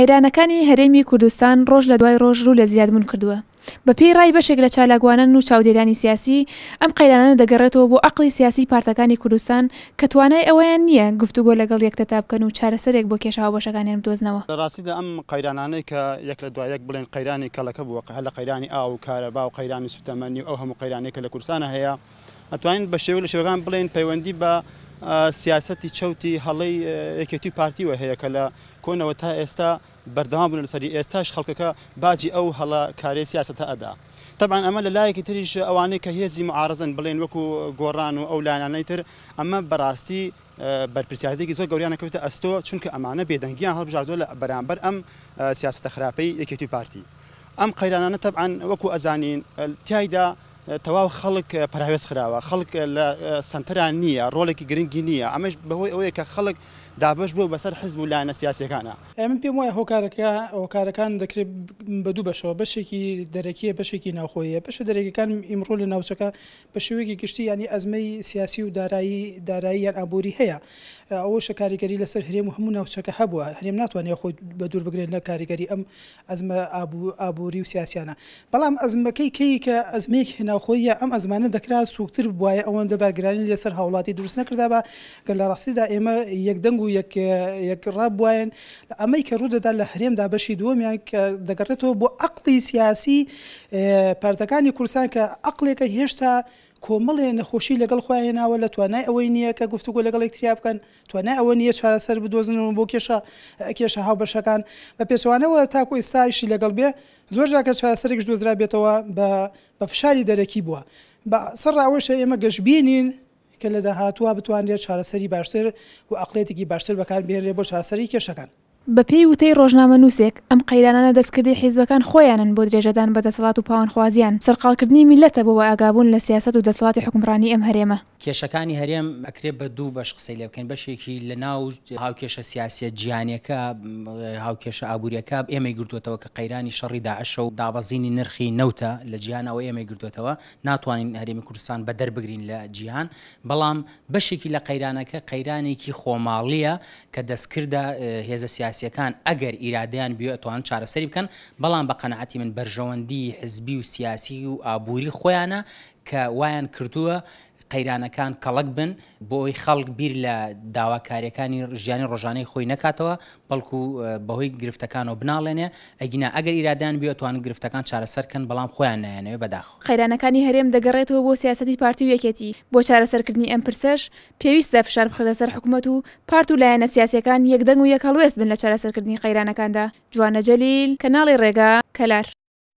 قەیرانەکانی هەرێمی کوردستان ڕۆژ لە دوای ڕۆژ ڕوو لە زیادبوون کردووە بەپی ڕای بەشێک لە چالاگوانن و چاودێرانی سیاسی ئەم قەیرانە دەگەڕێتەوە بۆ ئەقلی سیاسی پارتەکانی کوردستان کە توانای ئەوەیان نییە گفتوگۆ لەگەڵ یەکتەتا بکەن و چارەسەرێک بۆ کێشاوە بەشەکانیان بدۆزنەوە لە ڕاستیدا ئەم قەیرانانەی کە یەک لە دوایەک بڵێن قەیرانی کەلەکە بووە هە لە قەیرانی ئا و کارەبا و قەیرانی سوتەمەنی و ئەو هەموو قەیرانێکە لە کوردستانە هەیە ئەتوانین بە شێوە لە شێوەکان بڵێن پەیوەندی بە سیاسەتی چەوتی هەڵی یەکێتی پارتیوە هەیە کە لە کۆنەوە تا ئێستا بەردەوابوون لەسەری ئێستاش خەڵکەکە باجی ئەو هەڵە کارێ سیاستە ئەدا. طبعاان ئەمە لە لایەکی تریش ئەوانەیە کە هێزی معارزن بڵێن وەکو گۆڕان و ئەو لاانەی تر ئەمە بەڕاستی بەرپسیاتێکی زۆر گەوریانەکەوێتە ئەستۆ چونکە ئەمانە بێدەنگیان هەڵبژاردۆ لە بەرامبەر ئەم سیاستە خراپەی یەکێتی پارتی. ئەم قەیرانانە تەبعاان وەکو ئەزانین تایدا تەواو خەڵک پراوێز خراوە خەڵک لە سنتەران نییە ڕۆڵێکی گرنگی نییە ئەمەش بەهۆی ئەوەیە کە خەڵک دابش بوو بەسەر حز بوو لاەنە سیاسەکانە ئەم پێم وایە هۆکارەکە هۆکارەکان دەکرێت بە دوو بەشەوە بەشێکی دەرەکیە بەشێکی ناوخۆیە بەشە دەرەکەکان ئیمڕۆ لە ناوچەکە بە شوێکی گشتی ینی ئەزمەی سیاسی و دارایی دارایی یان ئابووری هەیە ئەوە شە کاریگەری لەسەر هەرێم و هەموو ناوچەکە هەبووە هەرێم ناتوانێت خۆی بە دوور بگرێت لە کاریگەری ئەم ئەزمە ئابووری و سیاسیانە بەڵام ئەزمەکەی کەی کە ئەزمەیەکی ناو خۆیە ئەم ئەزمانە دەکرا سوکتتر بواە ئەوەندە بەرگرانی لەسەر هاوڵاتی دروست نەکردا بە کە لە ڕاستیدا ئێمە یەکدەنگ و یەکڕابواین ئەمەی کە ڕوودەدا لە هەرێمدا بەشی دووەمیان کە دەگەڕێتەوە بۆ عقلی سیاسی پارتەکانی کورسان کە عقلێکە هێشتا کۆمەڵێ نەخۆشی لەگەڵ خۆیاناوە لە توانای ئەوەی نییە کە گفتوگو لەگەڵی تریا بکەن توانای ئەوە نییە چارەسەر بدۆزنەوە بۆ کێشە کێشە هاو بەشەکان بە پێچوانەوە تاکو ئێستایشی لەگەڵ بێ زۆر ژاکە چارەسەرێکش دۆزرا بێتەوە بە فشاری دەرەکی بووە بە سەرڕاوشە ئێمە گەشتبیین کە لە داهاتوە بتوانێت چارەسەری باشتر و ئەقلێتێکی باشتر بەکار بێنێ بۆ چارەسەری کێشەکان بە پێی وتەی ڕۆژنامە نووسێک ئەم قەیرانانە دەستکردی حیزبەکان خۆیانن بۆ درێژەدان بە دەسەڵات و پاوەنخوازیان سەرقالکردنی میلەتە بۆ ئاگابوون لە سیاست و دەسەڵاتی حکمڕانی ئەم هەرێمە کێشەکانی هەرێم ئەکرێ بە دوو بەش قسەی لێ بکەین بەشێکی لە ناو هاوکێشە سیاسە جیانەکە هاوکێشە ئابوووریەکە ئێمە گرتوتەوە کە قەیرانی شەڕی داعشە و دابەزینی نرخی نەوتە لە جیانەوە ئێمە گرتوتەوە ناتوانین هەرێمی کوردستان بە دەربگرین لە جیهان بەڵام بەشێکی لە قەیرانەکە قەیرانێکی خۆماڵیە کە دەستکردە هێزە سیاسی سیاسیەکان ئەگەر ئیرادیان بێتوان چارەسەری بکەن بەڵام بە قەنعەتی من بەرژەوەندی حزبی و سیاسی و ئابووری خۆیانە کە وایان کردووە قەیرانەکان کەڵک بن بۆی خەڵک بیر لە داواکاریەکانی ژیانی ڕۆژانەی خۆی نکاتەوە بەڵکو بەهۆی گرفتەکان و بناڵێنێ ئەگینا ئەگەر ئیرادیان بێتوان گرفتەکان چارەسەرکەن بەڵام خۆیان نایانەوە بەداخ خەیرانەکانی هەرێم دەگەڕێتەوە بۆ سیاستی پارتی وەکێتی بۆ چارەسەرکردنی ئەم پرسەش پێویستە فشار بخە لەسەر حکوومەت و پارت و لایەنە سیاسەکان یەکدەنگ و یەکەڵوێست بن لە چارەسەرکردنی قەیرانەکاندا جوانە جەلیل کەناڵی ڕێگا کەلار